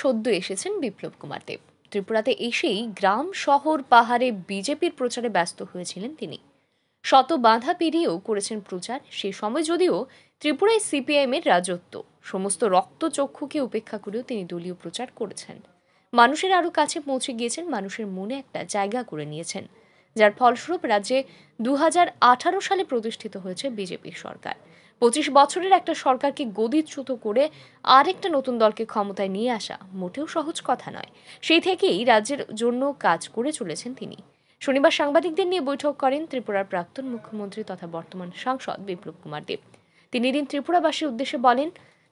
সদ্য এসেছেন বিপ্লব কুমার দেব ত্রিপুরাতে এসেই গ্রাম শহর পাহাড়ে বিজেপির প্রচারে ব্যস্ত হয়েছিলেন তিনি শত বাঁধা পেরিয়েও করেছেন প্রচার সে সময় যদিও ত্রিপুরায় এর রাজত্ব সমস্ত রক্তচক্ষুকে উপেক্ষা করেও তিনি দলীয় প্রচার করেছেন মানুষের আরও কাছে পৌঁছে গিয়েছেন মানুষের মনে একটা জায়গা করে নিয়েছেন যার ফলস্বরূপ রাজ্যে দু সালে প্রতিষ্ঠিত হয়েছে বিজেপি সরকার পঁচিশ বছরের একটা সরকারকে গদিচ্যুত করে আরেকটা নতুন দলকে ক্ষমতায় নিয়ে আসা মোটেও সহজ কথা নয় সেই থেকেই রাজ্যের জন্য কাজ করে চলেছেন তিনি শনিবার সাংবাদিকদের নিয়ে বৈঠক করেন ত্রিপুরার প্রাক্তন মুখ্যমন্ত্রী তথা বর্তমান সাংসদ বিপ্লব কুমার দেব তিনি দিন ত্রিপুরাবাসীর উদ্দেশ্যে বলেন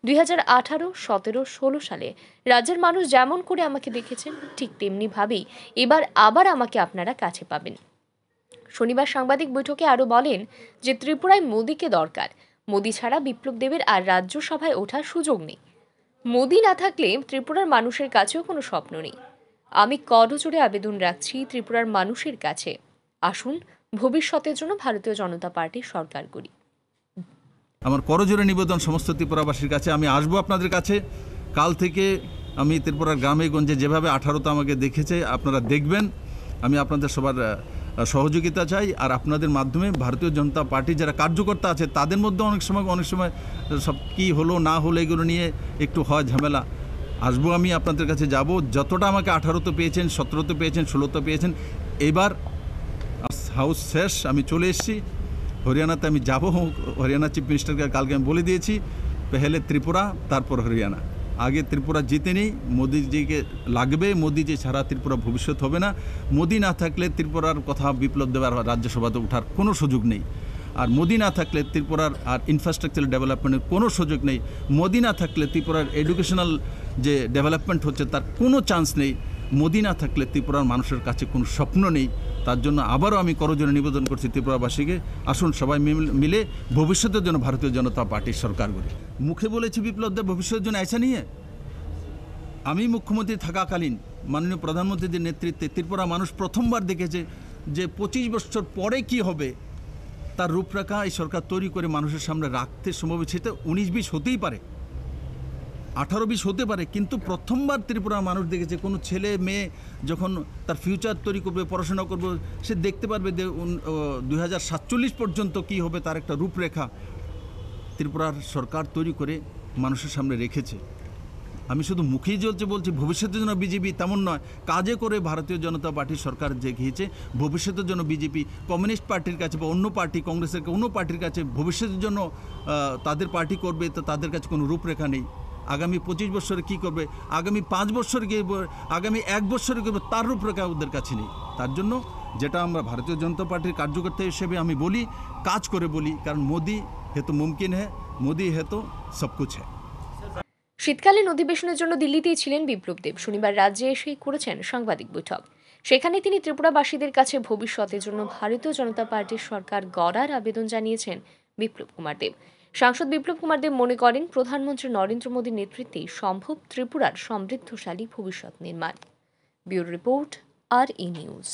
দুই হাজার আঠারো সতেরো ষোলো সালে রাজ্যের মানুষ যেমন করে আমাকে দেখেছেন ঠিক তেমনিভাবেই এবার আবার আমাকে আপনারা কাছে পাবেন শনিবার সাংবাদিক বৈঠকে আরও বলেন যে ত্রিপুরায় মোদীকে দরকার মোদি ছাড়া বিপ্লব দেবের আর রাজ্যসভায় ওঠার সুযোগ নেই মোদি না থাকলে ত্রিপুরার মানুষের কাছেও কোনো স্বপ্ন নেই আমি করজোড়ে আবেদন রাখছি ত্রিপুরার মানুষের কাছে আসুন ভবিষ্যতের জন্য ভারতীয় জনতা পার্টির সরকার করি আমার করজোরে নিবেদন সমস্ত ত্রিপুরাবাসীর কাছে আমি আসবো আপনাদের কাছে কাল থেকে আমি ত্রিপুরার গ্রামে গঞ্জে যেভাবে আঠারোতে আমাকে দেখেছে আপনারা দেখবেন আমি আপনাদের সবার সহযোগিতা চাই আর আপনাদের মাধ্যমে ভারতীয় জনতা পার্টি যারা কার্যকর্তা আছে তাদের মধ্যে অনেক সময় অনেক সময় সব কী হলো না হলো এগুলো নিয়ে একটু হয় ঝামেলা আসবো আমি আপনাদের কাছে যাব যতটা আমাকে আঠারোতে পেয়েছেন সতেরোতে পেয়েছেন ষোলোতে পেয়েছেন এবার হাউস শেষ আমি চলে এসেছি হরিয়ানাতে আমি যাবো হরিয়ানা চিফ মিনিস্টারকে কালকে আমি বলে দিয়েছি পেহেলে ত্রিপুরা তারপর হরিয়ানা আগে ত্রিপুরা জিতে নেই মোদিজিকে লাগবে মোদিজি ছাড়া ত্রিপুরা ভবিষ্যৎ হবে না মোদি না থাকলে ত্রিপুরার কথা বিপ্লব দেবার রাজ্যসভাতে ওঠার কোনো সুযোগ নেই আর মোদি না থাকলে ত্রিপুরার আর ইনফ্রাস্ট্রাকচার ডেভেলপমেন্টের কোনো সুযোগ নেই মোদি না থাকলে ত্রিপুরার এডুকেশনাল যে ডেভেলপমেন্ট হচ্ছে তার কোনো চান্স নেই মোদি না থাকলে ত্রিপুরার মানুষের কাছে কোনো স্বপ্ন নেই তার জন্য আবারও আমি করজনে নিবেদন করছি ত্রিপুরাবাসীকে আসুন সবাই মিলে ভবিষ্যতের জন্য ভারতীয় জনতা পার্টির সরকার গড়ি মুখে বলেছি বিপ্লব দেব ভবিষ্যতের জন্য আইসা নিয়ে আমি মুখ্যমন্ত্রী থাকাকালীন মাননীয় প্রধানমন্ত্রীদের নেতৃত্বে ত্রিপুরা মানুষ প্রথমবার দেখেছে যে পঁচিশ বছর পরে কি হবে তার রূপরেখা এই সরকার তৈরি করে মানুষের সামনে রাখতে সম্ভব সেটা উনিশ বিশ হতেই পারে আঠারো বিশ হতে পারে কিন্তু প্রথমবার ত্রিপুরার মানুষ দেখেছে কোনো ছেলে মেয়ে যখন তার ফিউচার তৈরি করবে পড়াশোনা করবে সে দেখতে পারবে যে দুই পর্যন্ত কি হবে তার একটা রূপরেখা ত্রিপুরার সরকার তৈরি করে মানুষের সামনে রেখেছে আমি শুধু মুখেই চলছে বলছি ভবিষ্যতের জন্য বিজেপি তেমন নয় কাজে করে ভারতীয় জনতা পার্টির সরকার দেখিয়েছে ভবিষ্যতের জন্য বিজেপি কমিউনিস্ট পার্টির কাছে বা অন্য পার্টি কংগ্রেসের অন্য পার্টির কাছে ভবিষ্যতের জন্য তাদের পার্টি করবে তো তাদের কাছে কোনো রূপরেখা নেই আগামী পঁচিশ বছরে কি করবে আগামী পাঁচ বছর গিয়ে আগামী এক বছরে করবে তার রূপরেখা ওদের কাছে নেই তার জন্য যেটা আমরা ভারতীয় জনতা পার্টির কার্যকর্তা হিসেবে আমি বলি কাজ করে বলি কারণ মোদি হে তো মুমকিন হ্যাঁ মোদি হে তো সবকুছ হ্যাঁ শীতকালীন অধিবেশনের জন্য দিল্লিতেই ছিলেন বিপ্লব দেব শনিবার রাজ্যে এসেই করেছেন সাংবাদিক বৈঠক সেখানে তিনি ত্রিপুরাবাসীদের কাছে ভবিষ্যতের জন্য ভারতীয় জনতা পার্টির সরকার গড়ার আবেদন জানিয়েছেন বিপ্লব কুমার দেব সাংসদ বিপ্লব কুমার দেব মনে করেন প্রধানমন্ত্রী নরেন্দ্র মোদীর নেতৃত্বে সম্ভব ত্রিপুরার সমৃদ্ধশালী ভবিষ্যৎ নির্মাণ bureau report R E news